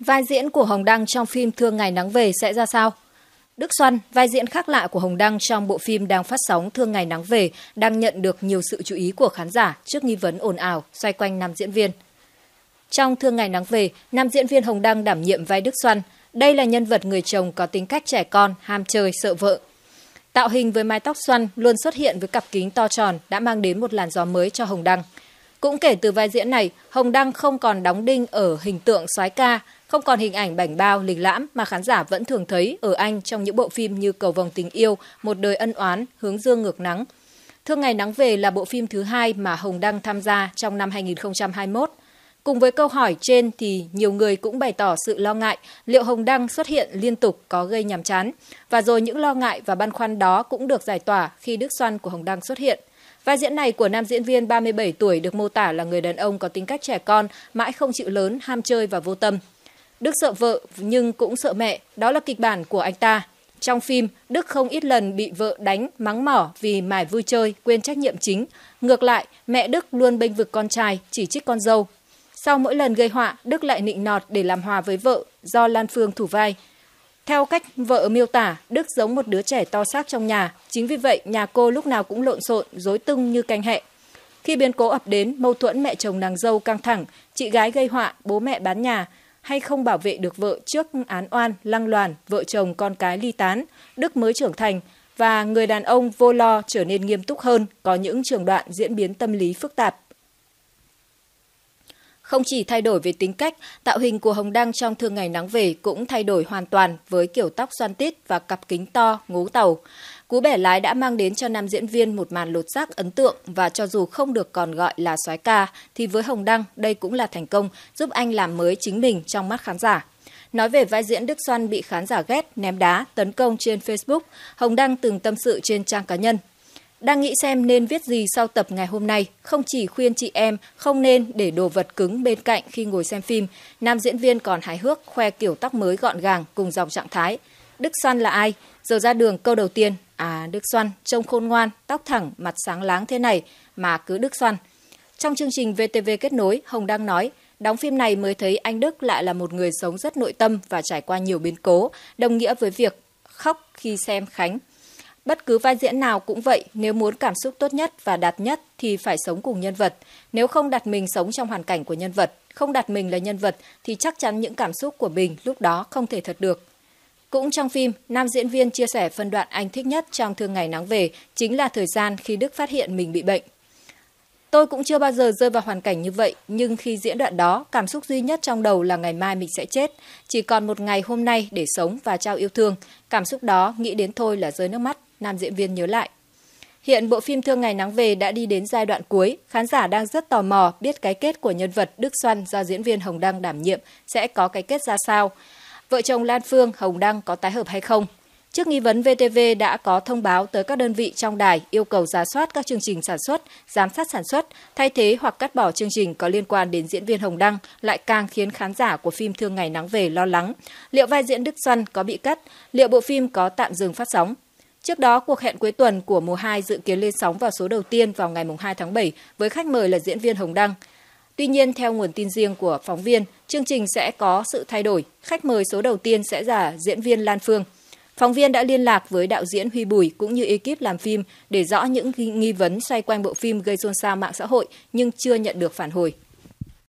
Vai diễn của Hồng Đăng trong phim Thương Ngày Nắng Về sẽ ra sao? Đức Xuân, vai diễn khác lạ của Hồng Đăng trong bộ phim đang phát sóng Thương Ngày Nắng Về, đang nhận được nhiều sự chú ý của khán giả trước nghi vấn ồn ào xoay quanh nam diễn viên. Trong Thương Ngày Nắng Về, nam diễn viên Hồng Đăng đảm nhiệm vai Đức Xuân. Đây là nhân vật người chồng có tính cách trẻ con, ham chơi, sợ vợ. Tạo hình với mái tóc xoăn luôn xuất hiện với cặp kính to tròn đã mang đến một làn gió mới cho Hồng Đăng – cũng kể từ vai diễn này, Hồng Đăng không còn đóng đinh ở hình tượng soái ca, không còn hình ảnh bảnh bao lịch lãm mà khán giả vẫn thường thấy ở anh trong những bộ phim như Cầu vồng tình yêu, Một đời ân oán, Hướng dương ngược nắng. Thương ngày nắng về là bộ phim thứ hai mà Hồng Đăng tham gia trong năm 2021. Cùng với câu hỏi trên thì nhiều người cũng bày tỏ sự lo ngại liệu hồng đăng xuất hiện liên tục có gây nhàm chán. Và rồi những lo ngại và băn khoăn đó cũng được giải tỏa khi Đức Xoăn của hồng đăng xuất hiện. Vai diễn này của nam diễn viên 37 tuổi được mô tả là người đàn ông có tính cách trẻ con, mãi không chịu lớn, ham chơi và vô tâm. Đức sợ vợ nhưng cũng sợ mẹ, đó là kịch bản của anh ta. Trong phim, Đức không ít lần bị vợ đánh, mắng mỏ vì mải vui chơi, quên trách nhiệm chính. Ngược lại, mẹ Đức luôn bênh vực con trai, chỉ trích con dâu, sau mỗi lần gây họa, Đức lại nịnh nọt để làm hòa với vợ do Lan Phương thủ vai. Theo cách vợ miêu tả, Đức giống một đứa trẻ to xác trong nhà. Chính vì vậy, nhà cô lúc nào cũng lộn xộn, rối tung như canh hẹ. Khi biến cố ập đến, mâu thuẫn mẹ chồng nàng dâu căng thẳng, chị gái gây họa, bố mẹ bán nhà, hay không bảo vệ được vợ trước án oan, lăng loàn, vợ chồng con cái ly tán, Đức mới trưởng thành và người đàn ông vô lo trở nên nghiêm túc hơn, có những trường đoạn diễn biến tâm lý phức tạp. Không chỉ thay đổi về tính cách, tạo hình của Hồng Đăng trong thương ngày nắng về cũng thay đổi hoàn toàn với kiểu tóc xoăn tít và cặp kính to, ngố tàu. Cú bẻ lái đã mang đến cho nam diễn viên một màn lột xác ấn tượng và cho dù không được còn gọi là soái ca thì với Hồng Đăng đây cũng là thành công giúp anh làm mới chính mình trong mắt khán giả. Nói về vai diễn Đức Xuân bị khán giả ghét, ném đá, tấn công trên Facebook, Hồng Đăng từng tâm sự trên trang cá nhân. Đang nghĩ xem nên viết gì sau tập ngày hôm nay, không chỉ khuyên chị em không nên để đồ vật cứng bên cạnh khi ngồi xem phim, nam diễn viên còn hài hước khoe kiểu tóc mới gọn gàng cùng dòng trạng thái. Đức Xoan là ai? Giờ ra đường câu đầu tiên, à Đức Xoan trông khôn ngoan, tóc thẳng, mặt sáng láng thế này mà cứ Đức Xoan. Trong chương trình VTV kết nối, Hồng đang nói, Đóng phim này mới thấy anh Đức lại là một người sống rất nội tâm và trải qua nhiều biến cố, đồng nghĩa với việc khóc khi xem Khánh. Bất cứ vai diễn nào cũng vậy, nếu muốn cảm xúc tốt nhất và đạt nhất thì phải sống cùng nhân vật. Nếu không đặt mình sống trong hoàn cảnh của nhân vật, không đặt mình là nhân vật thì chắc chắn những cảm xúc của mình lúc đó không thể thật được. Cũng trong phim, nam diễn viên chia sẻ phân đoạn anh thích nhất trong thương ngày nắng về chính là thời gian khi Đức phát hiện mình bị bệnh. Tôi cũng chưa bao giờ rơi vào hoàn cảnh như vậy, nhưng khi diễn đoạn đó, cảm xúc duy nhất trong đầu là ngày mai mình sẽ chết. Chỉ còn một ngày hôm nay để sống và trao yêu thương. Cảm xúc đó nghĩ đến thôi là rơi nước mắt nam diễn viên nhớ lại. Hiện bộ phim Thương Ngày Nắng Về đã đi đến giai đoạn cuối, khán giả đang rất tò mò biết cái kết của nhân vật Đức Xuân do diễn viên Hồng Đăng đảm nhiệm sẽ có cái kết ra sao. Vợ chồng Lan Phương, Hồng Đăng có tái hợp hay không? Trước nghi vấn VTV đã có thông báo tới các đơn vị trong đài yêu cầu giả soát các chương trình sản xuất, giám sát sản xuất, thay thế hoặc cắt bỏ chương trình có liên quan đến diễn viên Hồng Đăng lại càng khiến khán giả của phim Thương Ngày Nắng Về lo lắng. Liệu vai diễn Đức Xuân có bị cắt? Liệu bộ phim có tạm dừng phát sóng? Trước đó, cuộc hẹn cuối tuần của mùa 2 dự kiến lên sóng vào số đầu tiên vào ngày 2 tháng 7 với khách mời là diễn viên Hồng Đăng. Tuy nhiên, theo nguồn tin riêng của phóng viên, chương trình sẽ có sự thay đổi. Khách mời số đầu tiên sẽ là diễn viên Lan Phương. Phóng viên đã liên lạc với đạo diễn Huy Bùi cũng như ekip làm phim để rõ những nghi vấn xoay quanh bộ phim gây xôn xao mạng xã hội nhưng chưa nhận được phản hồi.